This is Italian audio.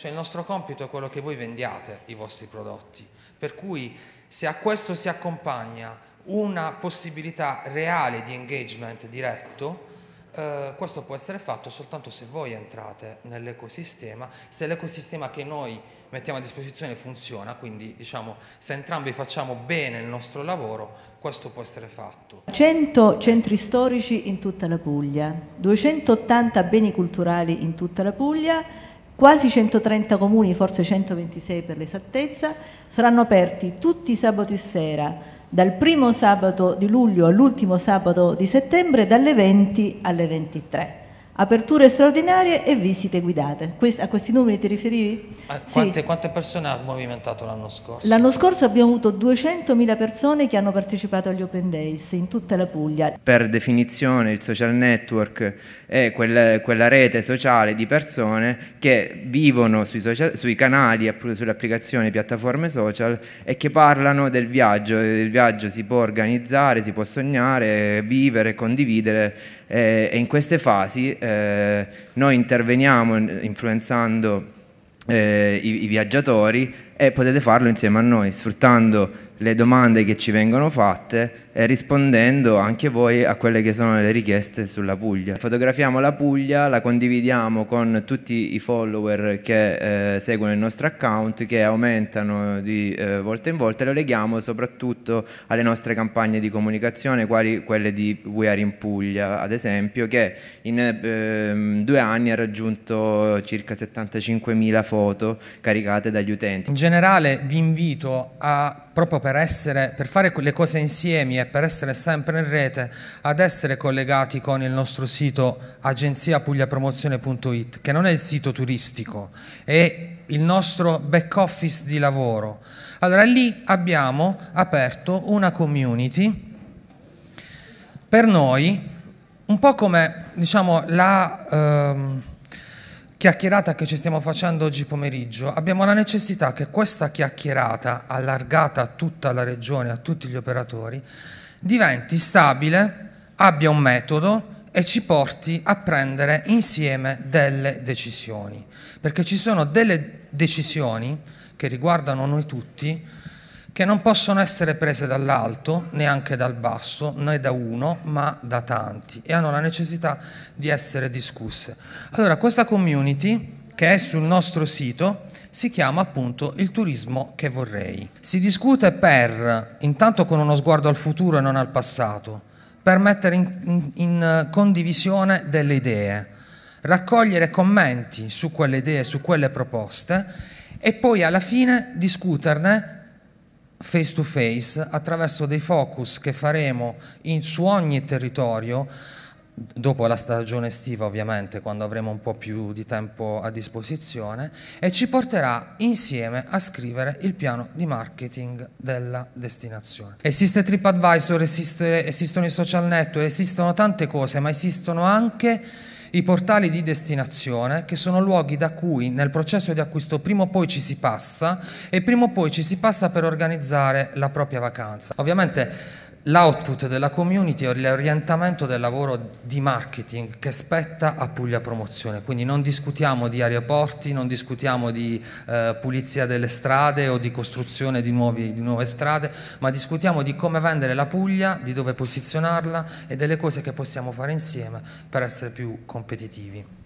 Cioè il nostro compito è quello che voi vendiate i vostri prodotti, per cui se a questo si accompagna una possibilità reale di engagement diretto, eh, questo può essere fatto soltanto se voi entrate nell'ecosistema, se l'ecosistema che noi mettiamo a disposizione funziona, quindi diciamo se entrambi facciamo bene il nostro lavoro, questo può essere fatto. 100 centri storici in tutta la Puglia, 280 beni culturali in tutta la Puglia, quasi 130 comuni, forse 126 per l'esattezza, saranno aperti tutti i sabato e sera, dal primo sabato di luglio all'ultimo sabato di settembre, dalle 20 alle 23 aperture straordinarie e visite guidate. a questi numeri ti riferivi? Ah, quante, sì. quante, persone ha movimentato l'anno scorso? L'anno scorso abbiamo avuto 200.000 persone che hanno partecipato agli Open Days in tutta la Puglia. Per definizione il social network è quella, quella rete sociale di persone che vivono sui, social, sui canali, sulle applicazioni, piattaforme social e che parlano del viaggio. Il viaggio si può organizzare, si può sognare, vivere, condividere eh, e in queste fasi eh, noi interveniamo influenzando eh, i, i, viaggiatori e potete farlo insieme a noi sfruttando le domande che ci vengono fatte eh, rispondendo anche voi a quelle che sono le richieste sulla Puglia. Fotografiamo la Puglia, la condividiamo con tutti i follower che eh, seguono il nostro account, che aumentano di eh, volta in volta e lo leghiamo soprattutto alle nostre campagne di comunicazione, quali quelle di We Are in Puglia, ad esempio, che in eh, due anni ha raggiunto circa 75.000 foto caricate dagli utenti. In generale vi invito a, proprio per, essere, per fare le cose insieme, e per essere sempre in rete ad essere collegati con il nostro sito agenziapugliapromozione.it che non è il sito turistico, è il nostro back office di lavoro. Allora lì abbiamo aperto una community per noi, un po' come diciamo, la, ehm, chiacchierata che ci stiamo facendo oggi pomeriggio, abbiamo la necessità che questa chiacchierata, allargata a tutta la regione, a tutti gli operatori, diventi stabile, abbia un metodo e ci porti a prendere insieme delle decisioni. Perché ci sono delle decisioni che riguardano noi tutti, che non possono essere prese dall'alto, neanche dal basso, né da uno, ma da tanti e hanno la necessità di essere discusse. Allora, questa community che è sul nostro sito si chiama appunto il turismo che vorrei. Si discute per, intanto con uno sguardo al futuro e non al passato, per mettere in, in condivisione delle idee, raccogliere commenti su quelle idee, su quelle proposte e poi alla fine discuterne face to face attraverso dei focus che faremo in, su ogni territorio dopo la stagione estiva ovviamente, quando avremo un po' più di tempo a disposizione, e ci porterà insieme a scrivere il piano di marketing della destinazione. Esiste TripAdvisor, esiste, esistono i social network, esistono tante cose, ma esistono anche i portali di destinazione, che sono luoghi da cui nel processo di acquisto prima o poi ci si passa e prima o poi ci si passa per organizzare la propria vacanza. Ovviamente l'output della community è l'orientamento del lavoro di marketing che spetta a Puglia Promozione, quindi non discutiamo di aeroporti, non discutiamo di eh, pulizia delle strade o di costruzione di, nuovi, di, nuove strade, ma discutiamo di come vendere la Puglia, di dove posizionarla e delle cose che possiamo fare insieme per essere più competitivi.